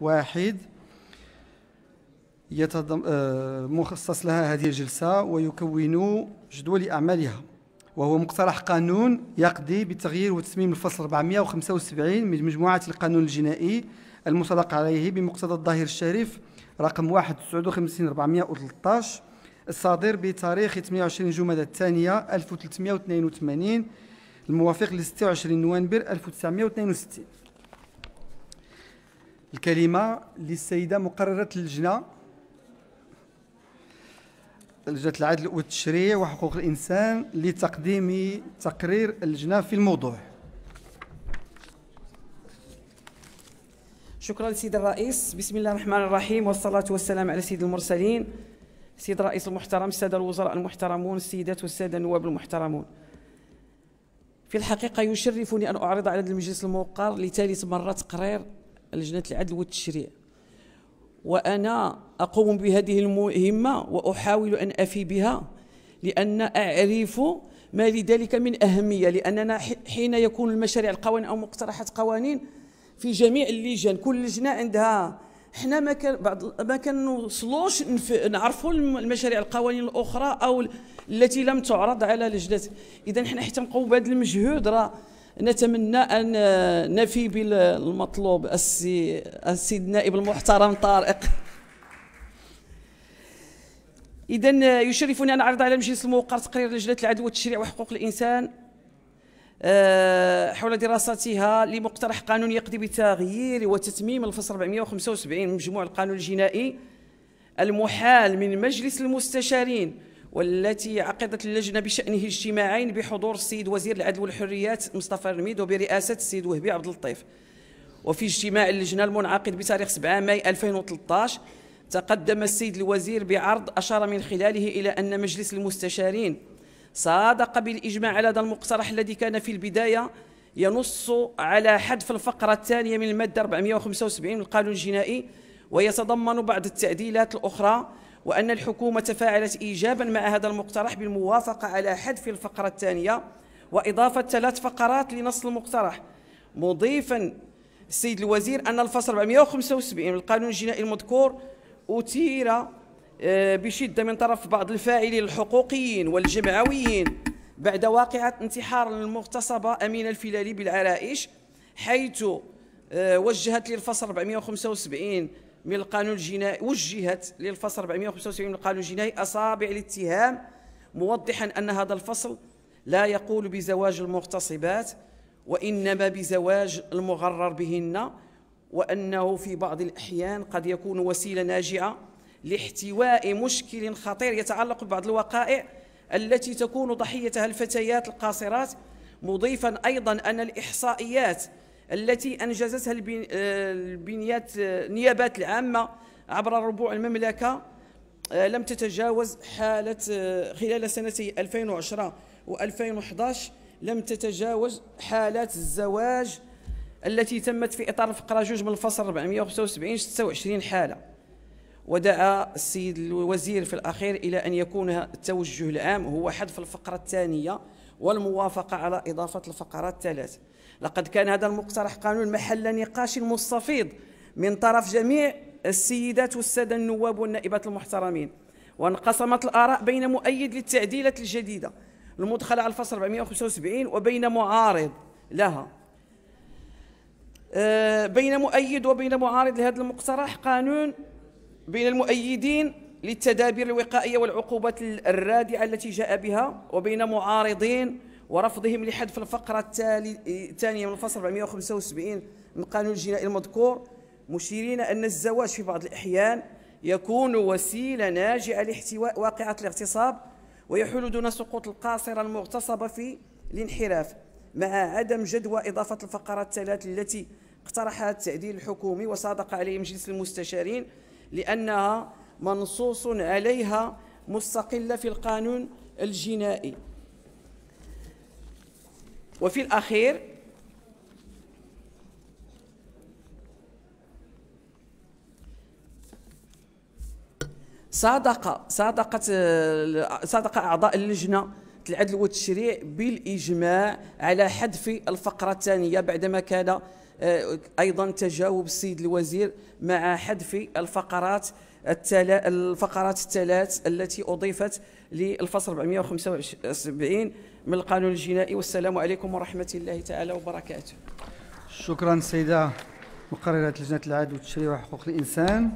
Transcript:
واحد يتضم آه، مخصص لها هذه الجلسة ويكون جدول أعمالها وهو مقترح قانون يقضي بتغيير وتسميم الفصل 475 من مجموعة القانون الجنائي المصادق عليه بمقتضى الظاهر الشريف رقم 1 59 413 الصادر بتاريخ 28 جمادى الثانية 1382 الموافق ل 26 نوفمبر 1962 الكلمة للسيدة مقررة اللجنة لجنة العدل والتشريع وحقوق الإنسان لتقديم تقرير اللجنة في الموضوع شكرا سيد الرئيس بسم الله الرحمن الرحيم والصلاة والسلام على سيد المرسلين سيد الرئيس المحترم السادة الوزراء المحترمون السيدات والسادة النواب المحترمون في الحقيقة يشرفني أن أعرض على المجلس الموقر لثالث مرة تقرير لجنة العدل والتشريع وأنا أقوم بهذه المهمة وأحاول أن أفي بها لأن أعرف ما لذلك من أهمية لأننا حين يكون المشاريع القوانين أو مقترحات قوانين في جميع اللجان كل لجنة عندها حنا ما كان بعض ما كنوصلوش نعرفوا المشاريع القوانين الاخرى او التي لم تعرض على لجنه اذا حنا حتى نقوم بهذا المجهود راه نتمنى ان نفي بالمطلوب السي السيد النائب المحترم طارق اذا يشرفني ان اعرض على مجلس الموقر تقرير لجنه العدل والتشريع وحقوق الانسان آه، حول دراستها لمقترح قانون يقضي بتغيير وتتميم الفصل 475 من مجموع القانون الجنائي المحال من مجلس المستشارين والتي عقدت اللجنة بشأنه اجتماعين بحضور السيد وزير العدل والحريات مصطفى رميد وبرئاسة السيد وهبي عبد اللطيف وفي اجتماع اللجنة المنعقد بتاريخ 7 ماي 2013 تقدم السيد الوزير بعرض أشار من خلاله إلى أن مجلس المستشارين صادق بالإجماع على هذا المقترح الذي كان في البداية ينص على حذف الفقرة الثانية من المادة 475 من القانون الجنائي ويتضمن بعض التعديلات الأخرى وأن الحكومة تفاعلت إيجابا مع هذا المقترح بالموافقة على حذف الفقرة الثانية وإضافة ثلاث فقرات لنص المقترح مضيفا السيد الوزير أن الفصل 475 من القانون الجنائي المذكور أثير آه، بشدة من طرف بعض الفاعلين الحقوقيين والجمعويين بعد واقعة انتحار المغتصبة أمينة الفلالي بالعرائش حيث آه، وجهت للفصل 475 من القانون الجنائي وجهت للفصل 475 من القانون الجنائي أصابع الاتهام موضحا أن هذا الفصل لا يقول بزواج المغتصبات وإنما بزواج المغرر بهن وأنه في بعض الأحيان قد يكون وسيلة ناجعة لاحتواء مشكل خطير يتعلق ببعض الوقائع التي تكون ضحيتها الفتيات القاصرات مضيفا أيضا أن الإحصائيات التي أنجزتها آه، البنيات آه، النيابات العامة عبر ربوع المملكة آه، لم تتجاوز حالة خلال سنتي 2010 و2011 لم تتجاوز حالات الزواج التي تمت في إطار الفقرة جوج من الفصل 475 26 حالة ودعا السيد الوزير في الأخير إلى أن يكون التوجه العام هو حذف الفقرة الثانية والموافقة على إضافة الفقرات الثلاث لقد كان هذا المقترح قانون محل نقاش مستفيض من طرف جميع السيدات والسادة النواب والنائبات المحترمين وانقسمت الآراء بين مؤيد للتعديلات الجديدة المدخلة على الفصل 475 وبين معارض لها آه، بين مؤيد وبين معارض لهذا المقترح قانون بين المؤيدين للتدابير الوقائية والعقوبات الرادعة التي جاء بها وبين معارضين ورفضهم لحذف الفقرة الثانية من الفصل 475 من قانون الجنائي المذكور مشيرين أن الزواج في بعض الأحيان يكون وسيلة ناجعة لاحتواء واقعة الاغتصاب ويحل دون سقوط القاصرة المغتصبة في الانحراف مع عدم جدوى إضافة الفقرة الثلاث التي اقترحها التعديل الحكومي وصادق عليه مجلس المستشارين لأنها منصوص عليها مستقلة في القانون الجنائي وفي الأخير صادق صادقت صادق أعضاء اللجنة العدل والتشريع بالإجماع على حذف الفقرة الثانية بعدما كان آه، أيضا تجاوب السيد الوزير مع حذف الفقرات التلا... الفقرات الثلاث التي أضيفت للفصل 475 من القانون الجنائي والسلام عليكم ورحمة الله تعالى وبركاته شكرا سيدة مقررة لجنة العدل والتشريع وحقوق الإنسان